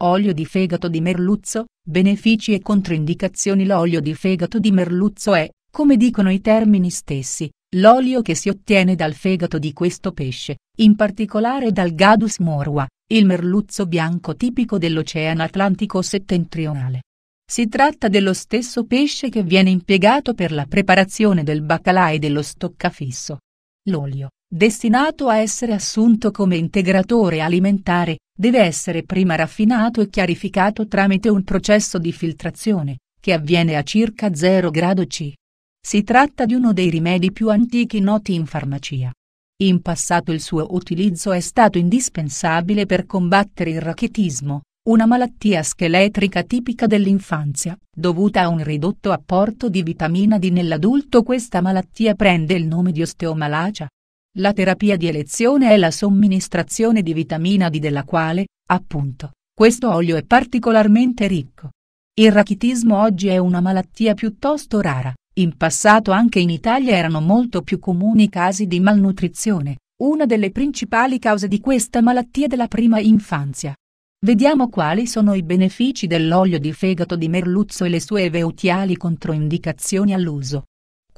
Olio di fegato di merluzzo, benefici e controindicazioni L'olio di fegato di merluzzo è, come dicono i termini stessi, l'olio che si ottiene dal fegato di questo pesce, in particolare dal Gadus morua, il merluzzo bianco tipico dell'Oceano Atlantico settentrionale. Si tratta dello stesso pesce che viene impiegato per la preparazione del baccalà e dello stoccafisso. L'olio, destinato a essere assunto come integratore alimentare, deve essere prima raffinato e chiarificato tramite un processo di filtrazione, che avviene a circa 0 grado C. Si tratta di uno dei rimedi più antichi noti in farmacia. In passato il suo utilizzo è stato indispensabile per combattere il rachetismo, una malattia scheletrica tipica dell'infanzia, dovuta a un ridotto apporto di vitamina D nell'adulto questa malattia prende il nome di osteomalacia, la terapia di elezione è la somministrazione di vitamina D della quale, appunto, questo olio è particolarmente ricco. Il rachitismo oggi è una malattia piuttosto rara, in passato anche in Italia erano molto più comuni i casi di malnutrizione, una delle principali cause di questa malattia della prima infanzia. Vediamo quali sono i benefici dell'olio di fegato di merluzzo e le sue eventuali controindicazioni all'uso.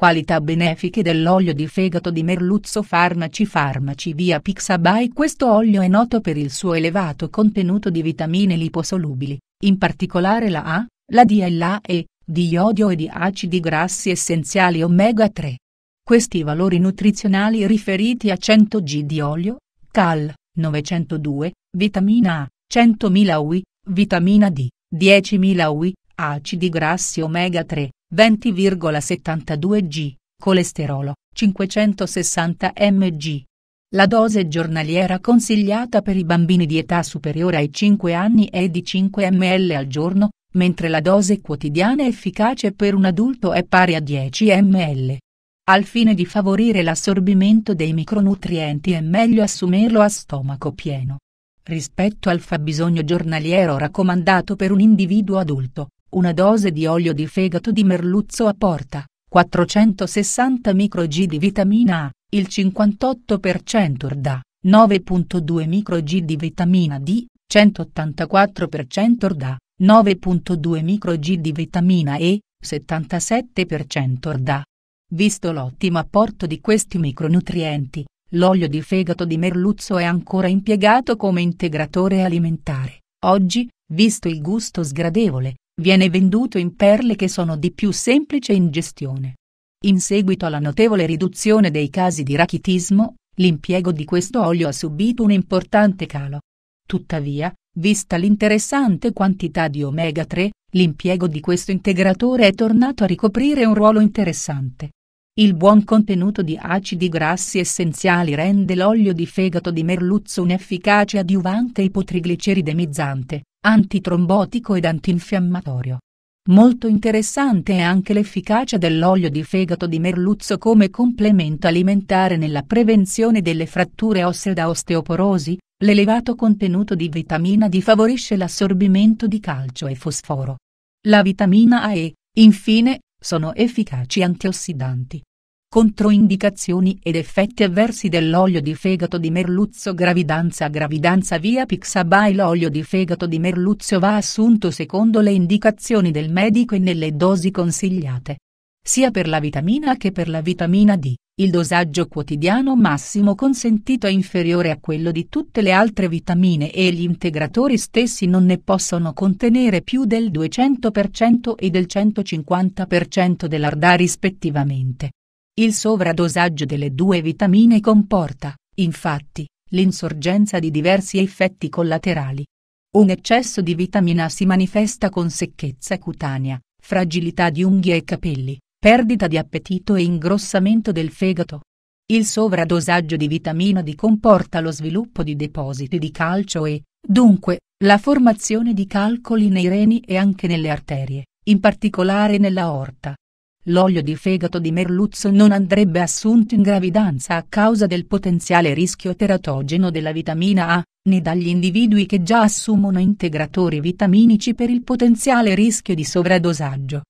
Qualità benefiche dell'olio di fegato di merluzzo farmaci farmaci via Pixabay Questo olio è noto per il suo elevato contenuto di vitamine liposolubili, in particolare la A, la D e la E, di iodio e di acidi grassi essenziali omega 3. Questi valori nutrizionali riferiti a 100 g di olio, cal, 902, vitamina A, 100.000 UI, vitamina D, 10.000 UI, acidi grassi omega 3, 20,72 g, colesterolo, 560 mg. La dose giornaliera consigliata per i bambini di età superiore ai 5 anni è di 5 ml al giorno, mentre la dose quotidiana efficace per un adulto è pari a 10 ml. Al fine di favorire l'assorbimento dei micronutrienti è meglio assumerlo a stomaco pieno. Rispetto al fabbisogno giornaliero raccomandato per un individuo adulto, una dose di olio di fegato di merluzzo apporta 460 microg di vitamina A, il 58% da 9.2 microg di vitamina D, 184% da 9.2 microg di vitamina E, 77% da. Visto l'ottimo apporto di questi micronutrienti, l'olio di fegato di merluzzo è ancora impiegato come integratore alimentare. Oggi, visto il gusto sgradevole, viene venduto in perle che sono di più semplice ingestione. In seguito alla notevole riduzione dei casi di rachitismo, l'impiego di questo olio ha subito un importante calo. Tuttavia, vista l'interessante quantità di omega 3, l'impiego di questo integratore è tornato a ricoprire un ruolo interessante. Il buon contenuto di acidi grassi essenziali rende l'olio di fegato di merluzzo un efficace adiuvante ipotrigliceridemizzante, antitrombotico ed antinfiammatorio. Molto interessante è anche l'efficacia dell'olio di fegato di merluzzo come complemento alimentare nella prevenzione delle fratture ossee da osteoporosi, l'elevato contenuto di vitamina D favorisce l'assorbimento di calcio e fosforo. La vitamina A e, infine, sono efficaci antiossidanti. Controindicazioni ed effetti avversi dell'olio di fegato di merluzzo Gravidanza Gravidanza via Pixabay L'olio di fegato di merluzzo va assunto secondo le indicazioni del medico e nelle dosi consigliate. Sia per la vitamina A che per la vitamina D, il dosaggio quotidiano massimo consentito è inferiore a quello di tutte le altre vitamine e gli integratori stessi non ne possono contenere più del 200% e del 150% dell'ardà rispettivamente. Il sovradosaggio delle due vitamine comporta, infatti, l'insorgenza di diversi effetti collaterali. Un eccesso di vitamina A si manifesta con secchezza cutanea, fragilità di unghie e capelli, perdita di appetito e ingrossamento del fegato. Il sovradosaggio di vitamina D comporta lo sviluppo di depositi di calcio e, dunque, la formazione di calcoli nei reni e anche nelle arterie, in particolare nella aorta. L'olio di fegato di merluzzo non andrebbe assunto in gravidanza a causa del potenziale rischio teratogeno della vitamina A, né dagli individui che già assumono integratori vitaminici per il potenziale rischio di sovradosaggio.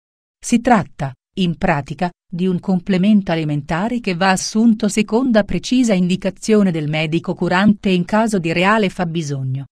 Si tratta, in pratica, di un complemento alimentare che va assunto seconda precisa indicazione del medico curante in caso di reale fabbisogno.